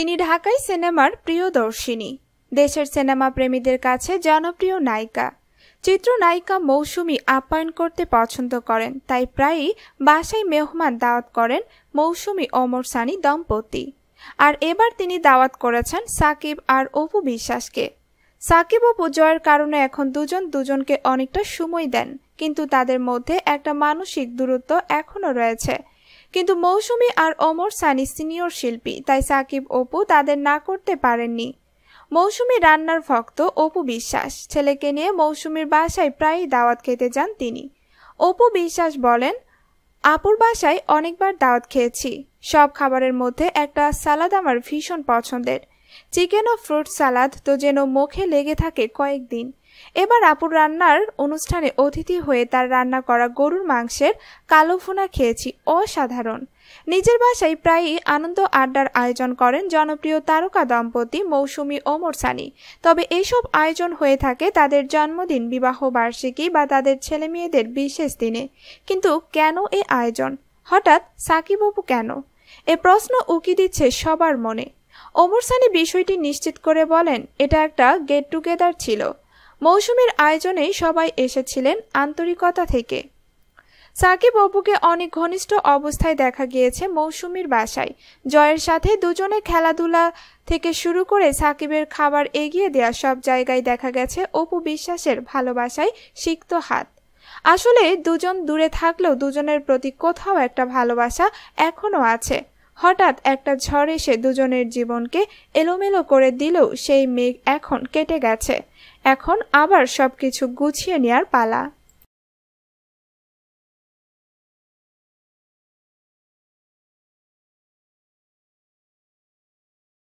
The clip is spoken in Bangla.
তিনি ঢাকাই সিনেমার প্রিয়দর্শিনী দেশের সিনেমা প্রেমীদের কাছে জনপ্রিয় নায়িকা চিত্রনায়িকা মৌসুমি আপ্যায়ন করতে পছন্দ করেন তাই প্রায়ই বাসায় মেহমান দাওয়াত করেন মৌসুমি ওমর সানি দম্পতি আর এবার তিনি দাওয়াত করেছেন সাকিব আর অপু বিশ্বাসকে সাকিব অপু জয়ের কারণে এখন দুজন দুজনকে অনেকটা সময় দেন কিন্তু তাদের মধ্যে একটা মানসিক দূরত্ব এখনও রয়েছে কিন্তু মৌসুমি আর ওমর সানি সিনিয়র শিল্পী তাই সাকিব অপু তাদের না করতে পারেননি মৌসুমি রান্নার ভক্ত অপু বিশ্বাস ছেলেকে নিয়ে মৌসুমির বাসায় প্রায়ই দাওয়াত খেতে যান তিনি অপু বিশ্বাস বলেন আপুর বাসায় অনেকবার দাওয়াত খেয়েছি সব খাবারের মধ্যে একটা সালাদ আমার ভীষণ পছন্দের চিকেন ও ফ্রুট সালাদ তো যেন মুখে লেগে থাকে কয়েকদিন এবার আপুর রান্নার অনুষ্ঠানে অতিথি হয়ে তার রান্না করা গরুর মাংসের কালো ফোনা খেয়েছি অসাধারণ নিজের বাসায় প্রায়ই আনন্দ আড্ডার আয়োজন করেন জনপ্রিয় তারকা দম্পতি মৌসুমি ওমর সানি তবে এইসব আয়োজন হয়ে থাকে তাদের জন্মদিন বিবাহ বার্ষিকী বা তাদের ছেলে মেয়েদের বিশেষ দিনে কিন্তু কেন এ আয়োজন হঠাৎ সাকিব অপু কেন এ প্রশ্ন উকি দিচ্ছে সবার মনে ওমরসানি বিষয়টি নিশ্চিত করে বলেন এটা একটা গেট টুগেদার ছিল মৌসুমের আয়োজনেই সবাই এসেছিলেন আন্তরিকতা থেকে সাকিব অপুকে অনেক ঘনিষ্ঠ অবস্থায় দেখা গিয়েছে মৌসুমীর বাসায় জয়ের সাথে দুজনে খেলাধুলা থেকে শুরু করে সাকিবের খাবার এগিয়ে দেওয়া সব জায়গায় দেখা গেছে অপু বিশ্বাসের ভালোবাসায় সিক্ত হাত আসলে দুজন দূরে থাকলেও দুজনের প্রতি কোথাও একটা ভালোবাসা এখনও আছে হঠাৎ একটা ঝড় এসে দুজনের জীবনকে এলোমেলো করে দিলেও সেই মেঘ এখন কেটে গেছে এখন আবার সবকিছু গুছিয়ে নেয়ার পালা